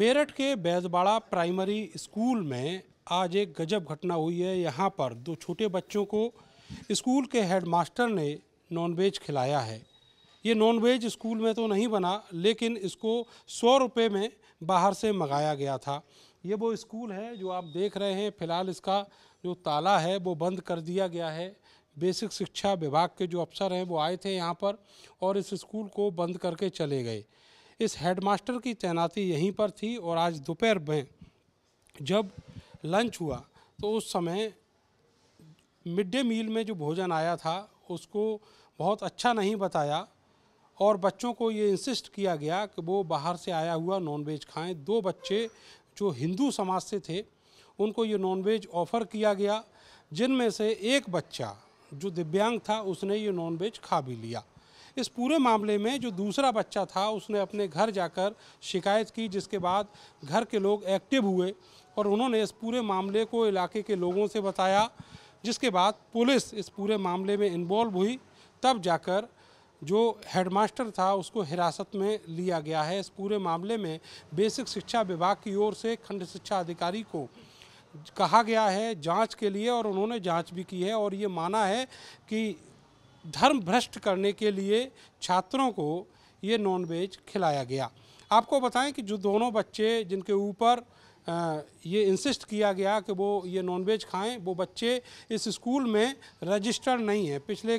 मेरठ के बैजबाड़ा primary school में आज एक गजब घटना हुई है यहाँ पर दो छोटे बच्चों को स्कूल के हेडमास्टर ने नॉनवेज खिलाया है ये नॉनवेज स्कूल में तो नहीं बना लेकिन इसको सौ रुपये में बाहर से मंगाया गया था ये वो स्कूल है जो आप देख रहे हैं फिलहाल इसका जो ताला है वो बंद कर दिया गया है बेसिक शिक्षा विभाग के जो अफसर हैं वो आए थे यहाँ पर और इस स्कूल को बंद करके चले गए इस हेडमास्टर की तैनाती यहीं पर थी और आज दोपहर में जब लंच हुआ तो उस समय मिड डे मील में जो भोजन आया था उसको बहुत अच्छा नहीं बताया और बच्चों को ये इंसिस्ट किया गया कि वो बाहर से आया हुआ नॉनवेज खाएं दो बच्चे जो हिंदू समाज से थे उनको ये नॉनवेज ऑफ़र किया गया जिनमें से एक बच्चा जो दिव्यांग था उसने ये नॉनवेज खा भी लिया इस पूरे मामले में जो दूसरा बच्चा था उसने अपने घर जाकर शिकायत की जिसके बाद घर के लोग एक्टिव हुए और उन्होंने इस पूरे मामले को इलाके के लोगों से बताया जिसके बाद पुलिस इस पूरे मामले में इन्वॉल्व हुई तब जाकर जो हेडमास्टर था उसको हिरासत में लिया गया है इस पूरे मामले में बेसिक शिक्षा विभाग की ओर से खंड शिक्षा अधिकारी को कहा गया है जांच के लिए और उन्होंने जांच भी की है और ये माना है कि धर्म भ्रष्ट करने के लिए छात्रों को ये नॉनवेज खिलाया गया आपको बताएं कि जो दोनों बच्चे जिनके ऊपर ये इंसिस्ट किया गया कि वो ये नॉनवेज खाएं वो बच्चे इस स्कूल में रजिस्टर नहीं हैं पिछले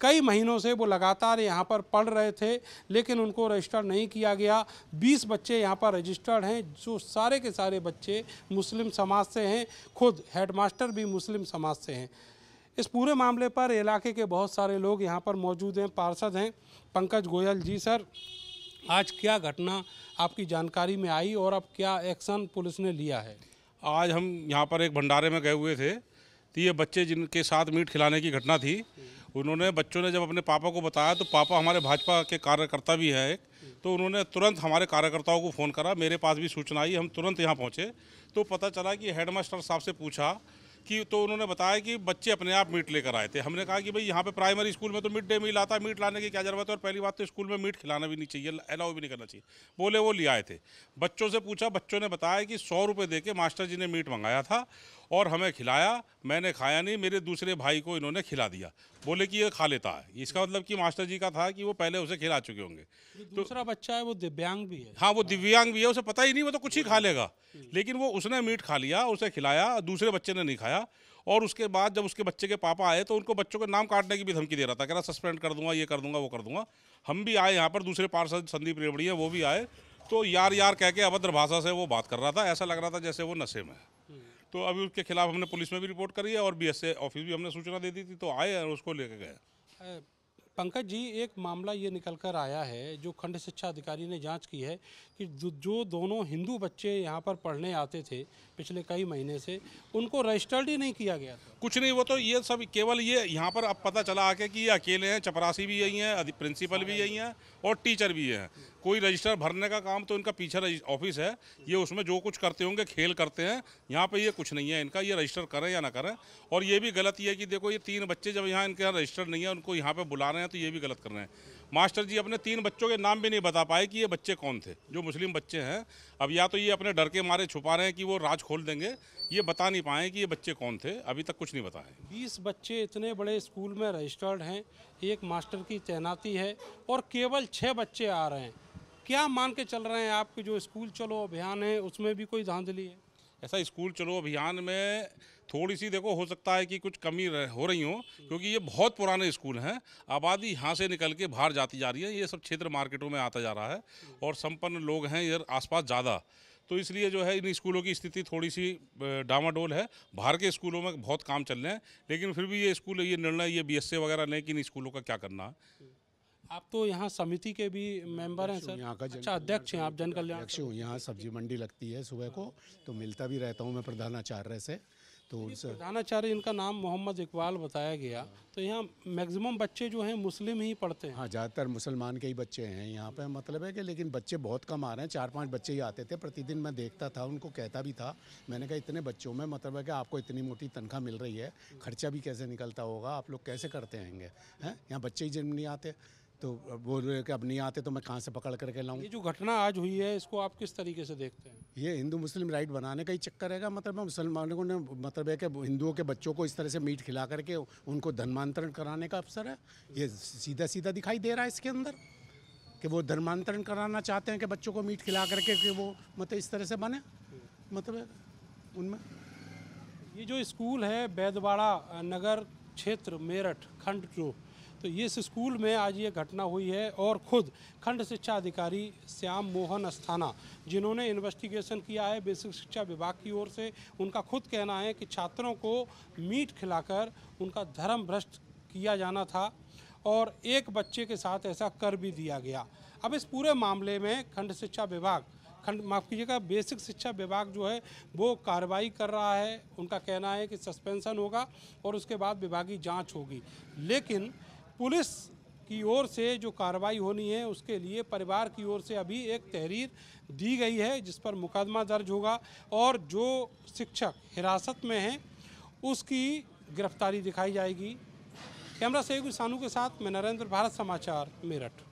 कई महीनों से वो लगातार यहाँ पर पढ़ रहे थे लेकिन उनको रजिस्टर नहीं किया गया 20 बच्चे यहाँ पर रजिस्टर्ड हैं जो सारे के सारे बच्चे मुस्लिम समाज से हैं खुद हेडमास्टर भी मुस्लिम समाज से हैं इस पूरे मामले पर इलाके के बहुत सारे लोग यहाँ पर मौजूद हैं पार्षद हैं पंकज गोयल जी सर आज क्या घटना आपकी जानकारी में आई और अब क्या एक्शन पुलिस ने लिया है आज हम यहाँ पर एक भंडारे में गए हुए थे तो ये बच्चे जिनके साथ मीट खिलाने की घटना थी उन्होंने बच्चों ने जब अपने पापा को बताया तो पापा हमारे भाजपा के कार्यकर्ता भी है एक तो उन्होंने तुरंत हमारे कार्यकर्ताओं को फ़ोन करा मेरे पास भी सूचना आई हम तुरंत यहाँ पहुँचे तो पता चला कि हेडमास्टर साहब से पूछा कि तो उन्होंने बताया कि बच्चे अपने आप मीट लेकर आए थे हमने कहा कि भाई यहाँ पे प्राइमरी स्कूल में तो मिड डे मील आता है मीट लाने की क्या ज़रूरत है और पहली बात तो स्कूल में मीट खिलाना भी नहीं चाहिए अलाउ भी नहीं करना चाहिए बोले वो ले आए थे बच्चों से पूछा बच्चों ने बताया कि सौ रुपये दे के मास्टर जी ने मीट मंगाया था और हमें खिलाया मैंने खाया नहीं मेरे दूसरे भाई को इन्होंने खिला दिया बोले कि ये खा लेता है इसका मतलब कि मास्टर जी का था कि वो पहले उसे खिला चुके होंगे दूसरा तो, बच्चा है वो दिव्यांग भी है हाँ वो दिव्यांग भी है उसे पता ही नहीं वो तो कुछ ही खा लेगा लेकिन वो उसने मीट खा लिया उसे खिलाया दूसरे बच्चे ने नहीं खाया आया और उसके बाद जब उसके बच्चे के पापा आए तो उनको बच्चों के नाम काटने की भी धमकी दे रहा था कह रहा सस्पेंड कर दूंगा ये कर दूंगा वो कर दूंगा हम भी आए यहाँ पर दूसरे पार्षद संदीप रेवड़ी है वो भी आए तो यार यार कह के अभद्र भाषा से वो बात कर रहा था ऐसा लग रहा था जैसे वो नशे में तो अभी उसके खिलाफ हमने पुलिस में भी रिपोर्ट करी है और बी ऑफिस भी हमने सूचना दे दी थी तो आए और उसको लेके गए पंकज जी एक मामला ये निकल कर आया है जो खंड शिक्षा अधिकारी ने जांच की है कि जो दोनों हिंदू बच्चे यहाँ पर पढ़ने आते थे पिछले कई महीने से उनको रजिस्टर्ड ही नहीं किया गया था कुछ नहीं वो तो ये सब केवल ये यहाँ पर अब पता चला आके कि ये अकेले हैं चपरासी भी यही हैं प्रिंसिपल भी यही हैं और टीचर भी हैं कोई रजिस्टर भरने का काम तो इनका पीछे ऑफिस है ये उसमें जो कुछ करते होंगे खेल करते हैं यहाँ पे ये कुछ नहीं है इनका ये रजिस्टर करें या ना करें और ये भी गलत ये है कि देखो ये तीन बच्चे जब यहाँ इनके यहाँ रजिस्टर नहीं है उनको यहाँ पे बुला रहे हैं तो ये भी गलत कर रहे हैं मास्टर जी अपने तीन बच्चों के नाम भी नहीं बता पाए कि ये बच्चे कौन थे जो मुस्लिम बच्चे हैं अब या तो ये अपने डर के मारे छुपा रहे हैं कि वो राज खोल देंगे ये बता नहीं पाए कि ये बच्चे कौन थे अभी तक कुछ नहीं बताए बीस बच्चे इतने बड़े स्कूल में रजिस्टर्ड हैं एक मास्टर की तैनाती है और केवल छः बच्चे आ रहे हैं क्या मान के चल रहे हैं आपके जो स्कूल चलो अभियान है उसमें भी कोई धांधली है ऐसा स्कूल चलो अभियान में थोड़ी सी देखो हो सकता है कि कुछ कमी हो रही हो क्योंकि ये बहुत पुराने स्कूल हैं आबादी यहाँ से निकल के बाहर जाती जा रही है ये सब क्षेत्र मार्केटों में आता जा रहा है और संपन्न लोग हैं इधर आसपास ज़्यादा तो इसलिए जो है इन स्कूलों की स्थिति थोड़ी सी डामाडोल है बाहर के स्कूलों में बहुत काम चल रहे हैं लेकिन फिर भी ये स्कूल ये निर्णय ये बी वगैरह लें कि इन स्कूलों का क्या करना है आप तो यहाँ समिति के भी मेंबर हैं सर यहाँ का अच्छा अध्यक्ष हैं आप जन कल्याण अध्यक्ष हूँ यहाँ सब्जी मंडी लगती है सुबह को तो मिलता भी रहता हूँ मैं प्रधानाचार्य से तो उनसे प्रधानाचार्य इनका नाम मोहम्मद इकबाल बताया गया हाँ। तो यहाँ मैक्सिमम बच्चे जो हैं मुस्लिम ही पढ़ते हैं हाँ ज़्यादातर मुसलमान के ही बच्चे हैं यहाँ पे मतलब है कि लेकिन बच्चे बहुत कम आ रहे हैं चार पांच बच्चे ही आते थे प्रतिदिन मैं देखता था उनको कहता भी था मैंने कहा इतने बच्चों में मतलब है कि आपको इतनी मोटी तनख्वाह मिल रही है खर्चा भी कैसे निकलता होगा आप लोग कैसे करते हैंगे हैं यहाँ बच्चे ही जन्म नहीं आते तो बोल रहे कि अब नहीं आते तो मैं कहाँ से पकड़ करके लाऊं ये जो घटना आज हुई है इसको आप किस तरीके से देखते हैं ये हिंदू मुस्लिम राइट बनाने का ही चक्कर है मतलब मुसलमानों ने मतलब है कि हिंदुओं के बच्चों को इस तरह से मीट खिला करके उनको धर्मांतरण कराने का अवसर है ये सीधा सीधा दिखाई दे रहा है इसके अंदर कि वो धर्मांतरण कराना चाहते हैं कि बच्चों को मीट खिला करके कि वो मतलब इस तरह से बने मतलब उनमें ये जो स्कूल है बैदवाड़ा नगर क्षेत्र मेरठ खंड टू तो इस स्कूल में आज ये घटना हुई है और खुद खंड शिक्षा अधिकारी श्याम मोहन अस्थाना जिन्होंने इन्वेस्टिगेशन किया है बेसिक शिक्षा विभाग की ओर से उनका खुद कहना है कि छात्रों को मीट खिलाकर उनका धर्म भ्रष्ट किया जाना था और एक बच्चे के साथ ऐसा कर भी दिया गया अब इस पूरे मामले में खंड शिक्षा विभाग खंड माफ़ कीजिएगा बेसिक शिक्षा विभाग जो है वो कार्रवाई कर रहा है उनका कहना है कि सस्पेंशन होगा और उसके बाद विभागीय जांच होगी लेकिन पुलिस की ओर से जो कार्रवाई होनी है उसके लिए परिवार की ओर से अभी एक तहरीर दी गई है जिस पर मुकदमा दर्ज होगा और जो शिक्षक हिरासत में हैं उसकी गिरफ्तारी दिखाई जाएगी कैमरा सहयोगी सानू के साथ मैं नरेंद्र भारत समाचार मेरठ